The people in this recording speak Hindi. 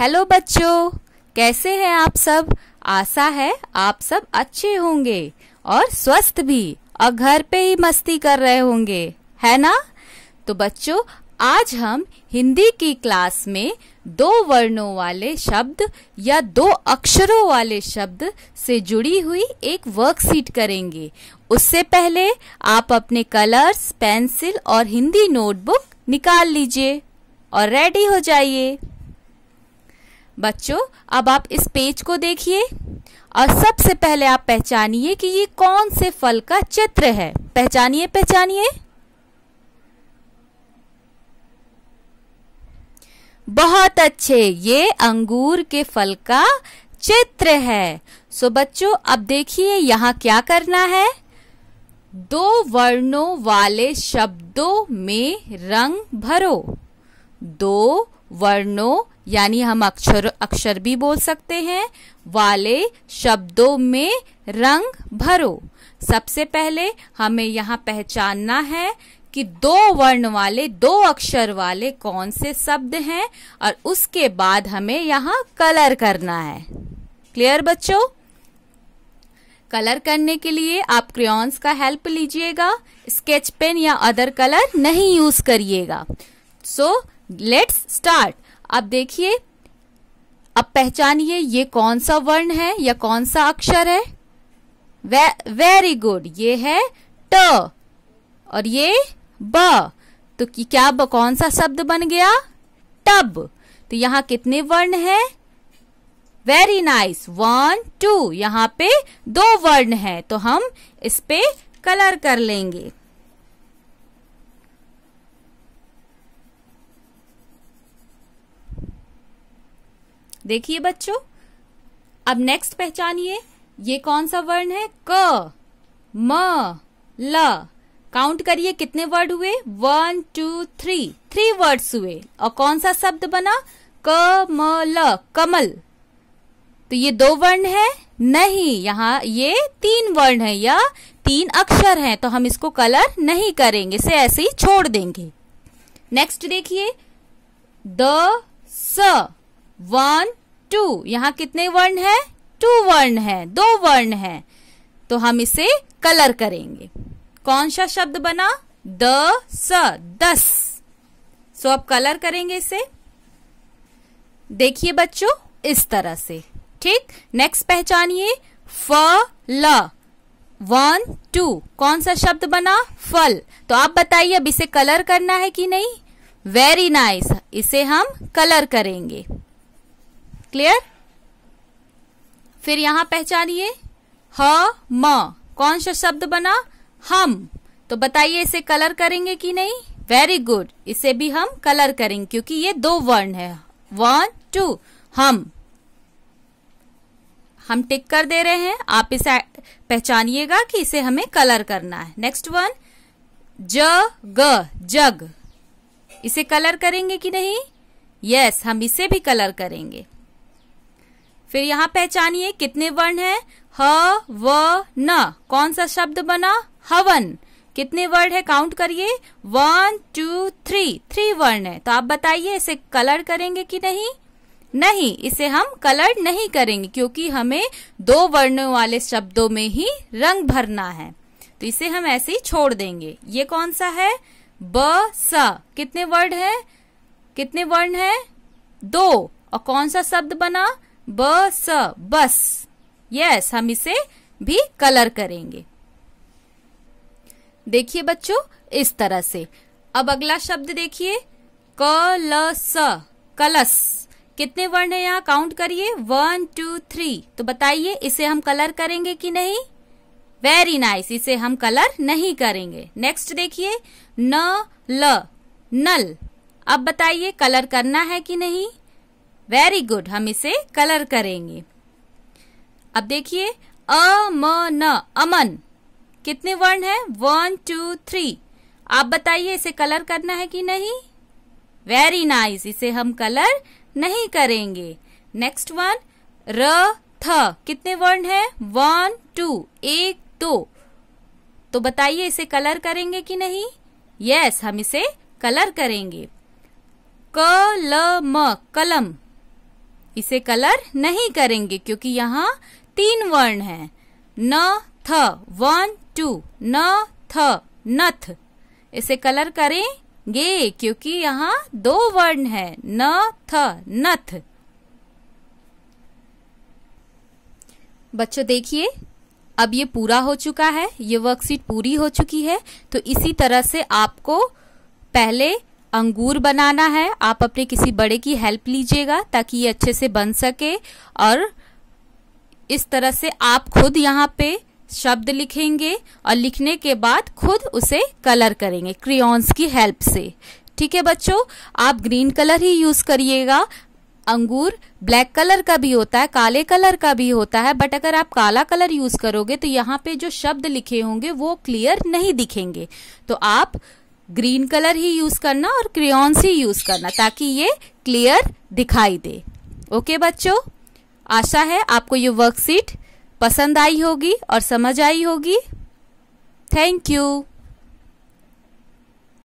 हेलो बच्चों कैसे हैं आप सब आशा है आप सब अच्छे होंगे और स्वस्थ भी और घर पे ही मस्ती कर रहे होंगे है ना तो बच्चों आज हम हिंदी की क्लास में दो वर्णों वाले शब्द या दो अक्षरों वाले शब्द से जुड़ी हुई एक वर्कशीट करेंगे उससे पहले आप अपने कलर्स पेंसिल और हिंदी नोटबुक निकाल लीजिए और रेडी हो जाइए बच्चों अब आप इस पेज को देखिए और सबसे पहले आप पहचानिए कि ये कौन से फल का चित्र है पहचानिए पहचानिए बहुत अच्छे ये अंगूर के फल का चित्र है सो बच्चों अब देखिए यहाँ क्या करना है दो वर्णों वाले शब्दों में रंग भरो दो वर्णों यानी हम अक्षर अक्षर भी बोल सकते हैं वाले शब्दों में रंग भरो सबसे पहले हमें यहाँ पहचानना है कि दो वर्ण वाले दो अक्षर वाले कौन से शब्द हैं और उसके बाद हमें यहाँ कलर करना है क्लियर बच्चों कलर करने के लिए आप क्रेयॉन्स का हेल्प लीजिएगा स्केच पेन या अदर कलर नहीं यूज करिएगा सो so, लेट्स स्टार्ट अब देखिए अब पहचानिए ये कौन सा वर्ण है या कौन सा अक्षर है वेरी गुड ये है ट और ये ब तो कि क्या ब, कौन सा शब्द बन गया टब तो यहां कितने वर्ण है वेरी नाइस वन टू यहां पे दो वर्ण है तो हम इस पे कलर कर लेंगे देखिए बच्चों अब नेक्स्ट पहचानिए ये कौन सा वर्ण है क म ल काउंट करिए कितने वर्ड हुए one two three three words हुए और कौन सा शब्द बना क म ल कमल तो ये दो वर्ण है नहीं यहाँ ये तीन वर्ण है या तीन अक्षर हैं तो हम इसको कलर नहीं करेंगे इसे ऐसे ही छोड़ देंगे नेक्स्ट देखिए द स वन टू यहाँ कितने वर्ण है टू वर्ण है दो वर्ण है तो हम इसे कलर करेंगे कौन सा शब्द बना द स दस सो अब कलर करेंगे इसे देखिए बच्चों इस तरह से ठीक नेक्स्ट पहचानिए फ ल वन टू कौन सा शब्द बना फल तो आप बताइए अब इसे कलर करना है कि नहीं वेरी नाइस nice. इसे हम कलर करेंगे क्लियर फिर यहां पहचानिए ह म कौन सा शब्द बना हम तो बताइए इसे कलर करेंगे कि नहीं वेरी गुड इसे भी हम कलर करेंगे क्योंकि ये दो वर्ण है वन टू हम हम टिक कर दे रहे हैं आप इसे पहचानिएगा कि इसे हमें कलर करना है नेक्स्ट वन ज ग जग इसे कलर करेंगे कि नहीं यस yes, हम इसे भी कलर करेंगे फिर यहाँ पहचानिए कितने वर्ण हैं ह व न कौन सा शब्द बना हवन कितने वर्ड है काउंट करिए वन टू थ्री थ्री वर्ण है तो आप बताइए इसे कलर करेंगे कि नहीं नहीं इसे हम कलर नहीं करेंगे क्योंकि हमें दो वर्णों वाले शब्दों में ही रंग भरना है तो इसे हम ऐसे ही छोड़ देंगे ये कौन सा है ब स कितने वर्ड है कितने वर्ण है दो और कौन सा शब्द बना ब स बस यस हम इसे भी कलर करेंगे देखिए बच्चों इस तरह से अब अगला शब्द देखिए क ल स कलस कितने वर्ण है यहाँ काउंट करिए वन टू थ्री तो बताइए इसे हम कलर करेंगे कि नहीं वेरी नाइस nice, इसे हम कलर नहीं करेंगे नेक्स्ट देखिए न ल नल अब बताइए कलर करना है कि नहीं वेरी गुड हम इसे कलर करेंगे अब देखिए अ म न अमन कितने वर्ण है वन टू थ्री आप बताइए इसे कलर करना है कि नहीं वेरी नाइस nice, इसे हम कलर नहीं करेंगे नेक्स्ट वन र थ कितने वर्ण है वन टू एक दो तो बताइए इसे कलर करेंगे कि नहीं यस yes, हम इसे कलर करेंगे क ल म कलम इसे कलर नहीं करेंगे क्योंकि यहाँ तीन वर्ण हैं न थ वन टू न थ नथ इसे कलर करेंगे क्योंकि यहाँ दो वर्ण है न थ नथ बच्चों देखिए अब ये पूरा हो चुका है ये वर्कशीट पूरी हो चुकी है तो इसी तरह से आपको पहले अंगूर बनाना है आप अपने किसी बड़े की हेल्प लीजिएगा ताकि ये अच्छे से बन सके और इस तरह से आप खुद यहाँ पे शब्द लिखेंगे और लिखने के बाद खुद उसे कलर करेंगे क्रियॉन्स की हेल्प से ठीक है बच्चों आप ग्रीन कलर ही यूज करिएगा अंगूर ब्लैक कलर का भी होता है काले कलर का भी होता है बट अगर आप काला कलर यूज करोगे तो यहाँ पे जो शब्द लिखे होंगे वो क्लियर नहीं दिखेंगे तो आप ग्रीन कलर ही यूज करना और क्रेयॉन्स ही यूज करना ताकि ये क्लियर दिखाई दे ओके बच्चों आशा है आपको ये वर्कशीट पसंद आई होगी और समझ आई होगी थैंक यू